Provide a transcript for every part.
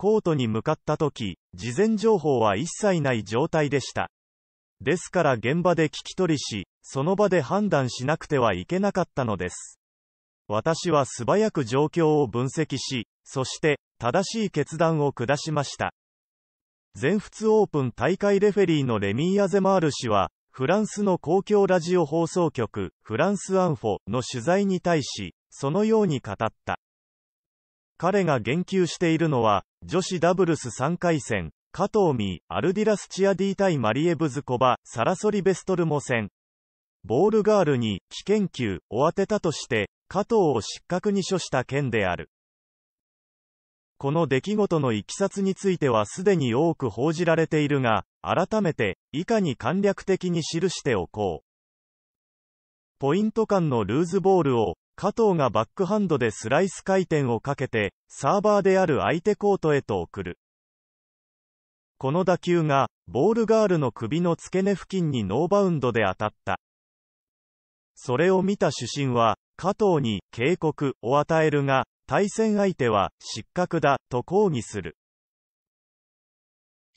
コートに向かった時、事前情報は一切ない状態でした。ですから現場で聞き取りし、その場で判断しなくてはいけなかったのです。私は素早く状況を分析し、そして、正しい決断を下しました。全仏オープン大会レフェリーのレミー・アゼマール氏は、フランスの公共ラジオ放送局、フランス・アンフォの取材に対し、そのように語った。彼が言及しているのは、女子ダブルス3回戦、加藤美、アルディラスチアディ対マリエブズコバ、サラソリベストルモ戦。ボールガールに、危険球を当てたとして、加藤を失格に処した件である。この出来事のいきさつについてはすでに多く報じられているが、改めて、以下に簡略的に記しておこう。ポイント間のルーズボールを、加藤がバックハンドでスライス回転をかけて、サーバーである相手コートへと送る。この打球が、ボールガールの首の付け根付近にノーバウンドで当たった。それを見た主審は、加藤に警告を与えるが、対戦相手は失格だと抗議する。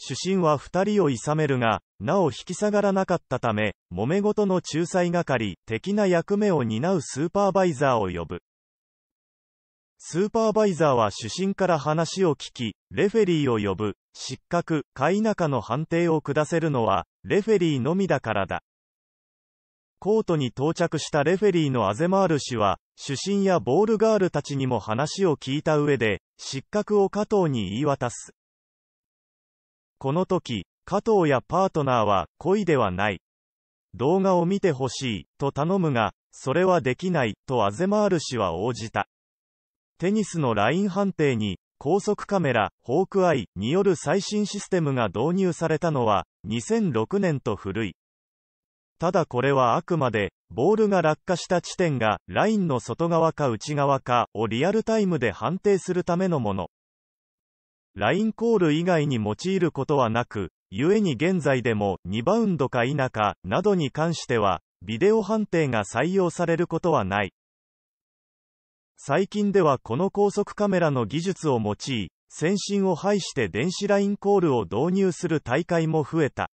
主審は2人を諌めるが、なお引き下がらなかったため、揉め事の仲裁係的な役目を担うスーパーバイザーを呼ぶ。スーパーバイザーは主審から話を聞き、レフェリーを呼ぶ、失格、か否中の判定を下せるのは、レフェリーのみだからだ。コートに到着したレフェリーのアゼマール氏は、主審やボールガールたちにも話を聞いた上で、失格を加藤に言い渡す。この時、加藤やパートナーは、恋ではない。動画を見てほしい、と頼むが、それはできない、とアゼマール氏は応じた。テニスのライン判定に、高速カメラ、ホークアイによる最新システムが導入されたのは、2006年と古い。ただこれはあくまで、ボールが落下した地点が、ラインの外側か内側かをリアルタイムで判定するためのもの。LINE コール以外に用いることはなく、故に現在でも2バウンドか否かなどに関しては、ビデオ判定が採用されることはない。最近ではこの高速カメラの技術を用い、先進を排して電子 LINE コールを導入する大会も増えた。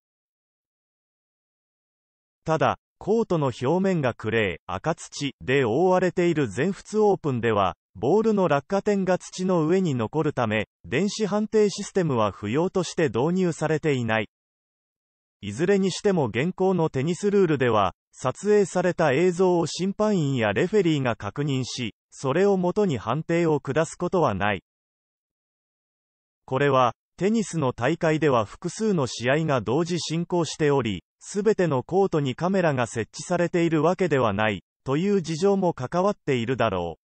ただ、コートの表面がクレー、赤土で覆われている全仏オープンでは、ボールの落下点が土の上に残るため、電子判定システムは不要として導入されていない。いずれにしても現行のテニスルールでは、撮影された映像を審判員やレフェリーが確認し、それをもとに判定を下すことはない。これは、テニスの大会では複数の試合が同時進行しており、すべてのコートにカメラが設置されているわけではない、という事情も関わっているだろう。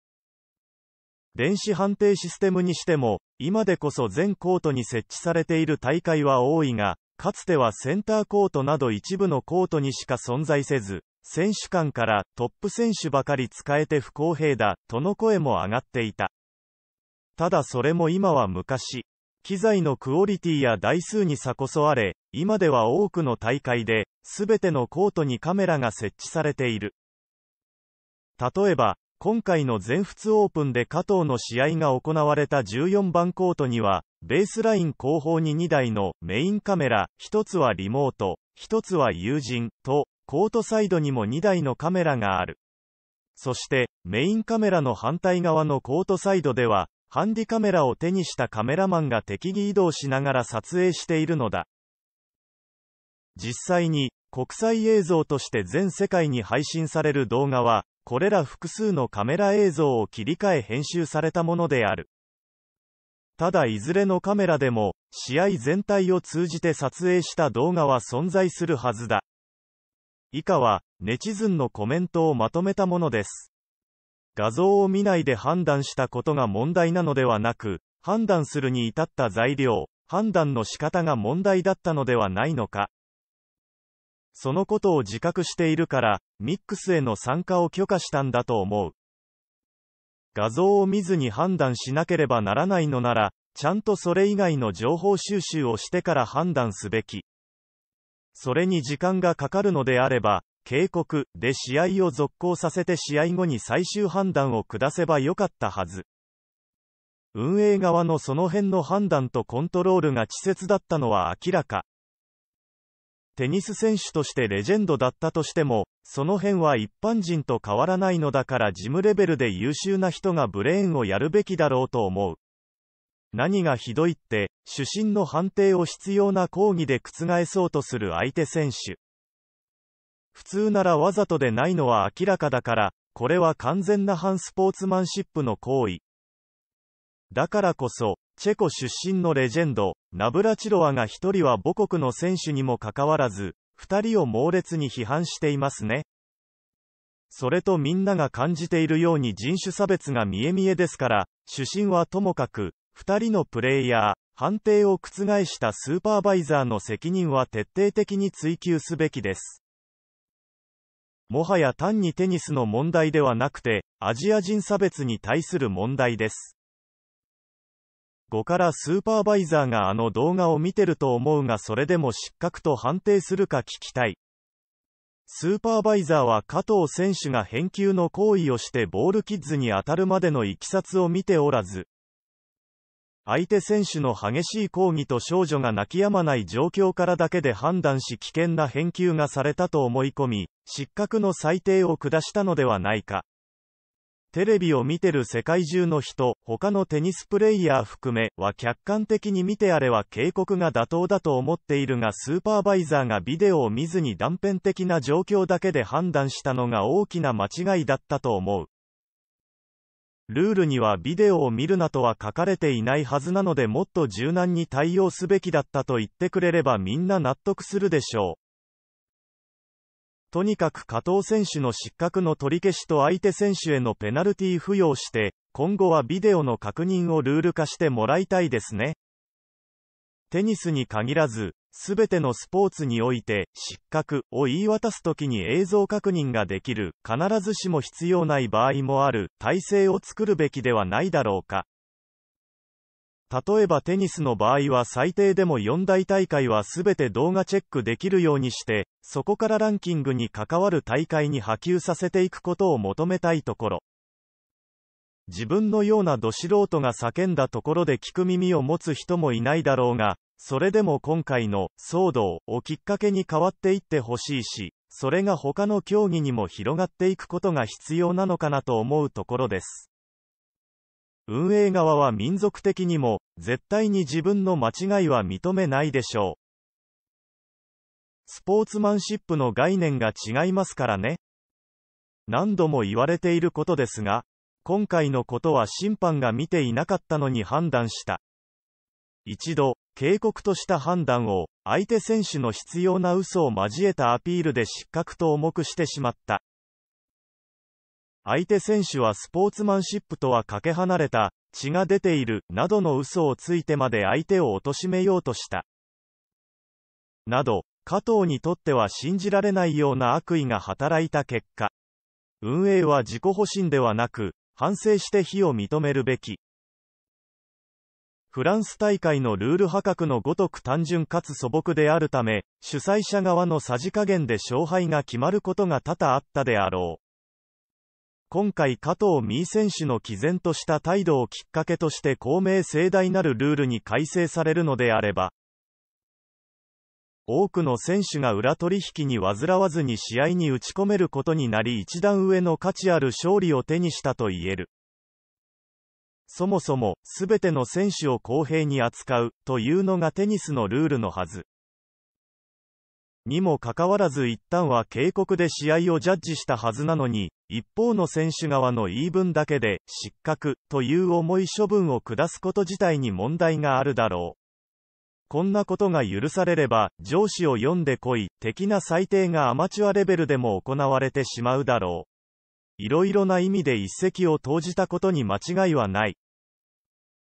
電子判定システムにしても、今でこそ全コートに設置されている大会は多いが、かつてはセンターコートなど一部のコートにしか存在せず、選手間からトップ選手ばかり使えて不公平だとの声も上がっていた。ただそれも今は昔。機材のクオリティや台数に差こそあれ、今では多くの大会で、すべてのコートにカメラが設置されている。例えば、今回の全仏オープンで加藤の試合が行われた14番コートには、ベースライン後方に2台のメインカメラ、1つはリモート、1つは友人と、コートサイドにも2台のカメラがある。そして、メインカメラの反対側のコートサイドでは、ハンディカメラを手にしたカメラマンが適宜移動しながら撮影しているのだ。実際に、国際映像として全世界に配信される動画は、これら複数のカメラ映像を切り替え編集されたものである。ただいずれのカメラでも、試合全体を通じて撮影した動画は存在するはずだ。以下は、ネチズンのコメントをまとめたものです。画像を見ないで判断したことが問題なのではなく、判断するに至った材料、判断の仕方が問題だったのではないのか。そのことを自覚しているから、ミックスへの参加を許可したんだと思う。画像を見ずに判断しなければならないのなら、ちゃんとそれ以外の情報収集をしてから判断すべき。それに時間がかかるのであれば、警告で試合を続行させて試合後に最終判断を下せばよかったはず。運営側のその辺の判断とコントロールが稚拙だったのは明らか。テニス選手としてレジェンドだったとしても、その辺は一般人と変わらないのだから事務レベルで優秀な人がブレーンをやるべきだろうと思う。何がひどいって、主審の判定を必要な抗議で覆そうとする相手選手。普通ならわざとでないのは明らかだから、これは完全な反スポーツマンシップの行為。だからこそ、チェコ出身のレジェンド、ナブラチロワが一人は母国の選手にもかかわらず、二人を猛烈に批判していますね。それとみんなが感じているように人種差別が見え見えですから、主審はともかく、二人のプレイヤー、判定を覆したスーパーバイザーの責任は徹底的に追及すべきです。もはや単にテニスの問題ではなくて、アジア人差別に対する問題です。5からスーパーバイザーがあの動画を見てると思うがそれでも失格と判定するか聞きたい。スーパーバイザーは加藤選手が返球の行為をしてボールキッズに当たるまでのいきさつを見ておらず、相手選手の激しい抗議と少女が泣き止まない状況からだけで判断し危険な返球がされたと思い込み、失格の裁定を下したのではないか。テレビを見てる世界中の人、他のテニスプレイヤー含め、は客観的に見てあれは警告が妥当だと思っているがスーパーバイザーがビデオを見ずに断片的な状況だけで判断したのが大きな間違いだったと思う。ルールにはビデオを見るなとは書かれていないはずなのでもっと柔軟に対応すべきだったと言ってくれればみんな納得するでしょう。とにかく加藤選手の失格の取り消しと相手選手へのペナルティ付与をして、今後はビデオの確認をルール化してもらいたいですね。テニスに限らず、すべてのスポーツにおいて、失格を言い渡すときに映像確認ができる、必ずしも必要ない場合もある、体制を作るべきではないだろうか。例えばテニスの場合は最低でも4大大会は全て動画チェックできるようにして、そこからランキングに関わる大会に波及させていくことを求めたいところ。自分のようなど素人が叫んだところで聞く耳を持つ人もいないだろうが、それでも今回の騒動をきっかけに変わっていってほしいし、それが他の競技にも広がっていくことが必要なのかなと思うところです。運営側は民族的にも、絶対に自分の間違いは認めないでしょう。スポーツマンシップの概念が違いますからね。何度も言われていることですが、今回のことは審判が見ていなかったのに判断した。一度、警告とした判断を、相手選手の必要な嘘を交えたアピールで失格と重くしてしまった。相手選手はスポーツマンシップとはかけ離れた、血が出ている、などの嘘をついてまで相手を貶めようとした。など、加藤にとっては信じられないような悪意が働いた結果、運営は自己保身ではなく、反省して非を認めるべき。フランス大会のルール破格のごとく単純かつ素朴であるため、主催者側のさじ加減で勝敗が決まることが多々あったであろう。今回加藤美選手の毅然とした態度をきっかけとして公明盛大なるルールに改正されるのであれば、多くの選手が裏取引に煩わずに試合に打ち込めることになり一段上の価値ある勝利を手にしたと言える。そもそも、すべての選手を公平に扱う、というのがテニスのルールのはず。にもかかわらず一旦は警告で試合をジャッジしたはずなのに、一方の選手側の言い分だけで、失格、という重い処分を下すこと自体に問題があるだろう。こんなことが許されれば、上司を読んでこい、的な裁定がアマチュアレベルでも行われてしまうだろう。いろいろな意味で一石を投じたことに間違いはない。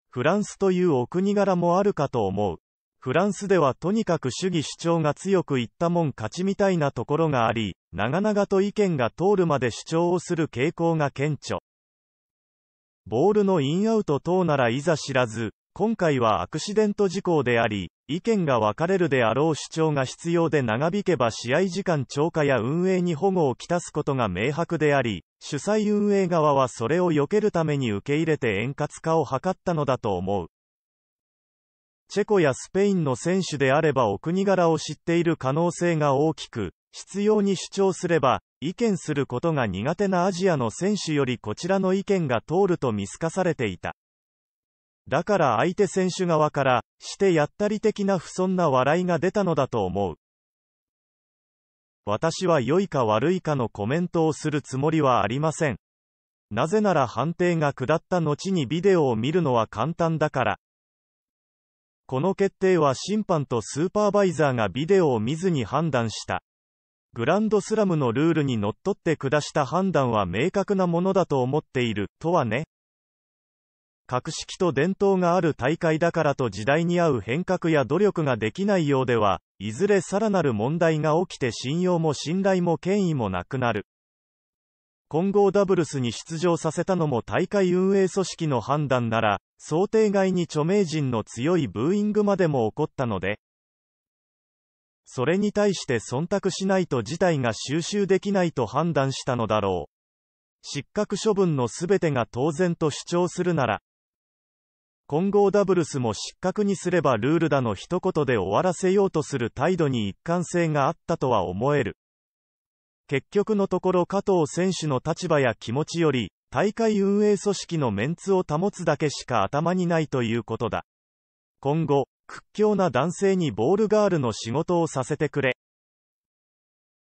フランスというお国柄もあるかと思う。フランスではとにかく主義主張が強くいったもん勝ちみたいなところがあり、長々と意見が通るまで主張をする傾向が顕著。ボールのインアウト等ならいざ知らず、今回はアクシデント事項であり、意見が分かれるであろう主張が必要で長引けば試合時間超過や運営に保護をきたすことが明白であり、主催運営側はそれを避けるために受け入れて円滑化を図ったのだと思う。チェコやスペインの選手であればお国柄を知っている可能性が大きく、必要に主張すれば、意見することが苦手なアジアの選手よりこちらの意見が通ると見透かされていた。だから相手選手側から、してやったり的な不遜な笑いが出たのだと思う。私は良いか悪いかのコメントをするつもりはありません。なぜなら判定が下った後にビデオを見るのは簡単だから。この決定は審判とスーパーバイザーがビデオを見ずに判断した。グランドスラムのルールにのっとって下した判断は明確なものだと思っている、とはね。格式と伝統がある大会だからと時代に合う変革や努力ができないようでは、いずれさらなる問題が起きて信用も信頼も権威もなくなる。混合ダブルスに出場させたのも大会運営組織の判断なら、想定外に著名人の強いブーイングまでも起こったので、それに対して忖度しないと事態が収拾できないと判断したのだろう。失格処分のすべてが当然と主張するなら、混合ダブルスも失格にすればルールだの一言で終わらせようとする態度に一貫性があったとは思える。結局のところ加藤選手の立場や気持ちより、大会運営組織のメンツを保つだけしか頭にないということだ。今後、屈強な男性にボールガールの仕事をさせてくれ。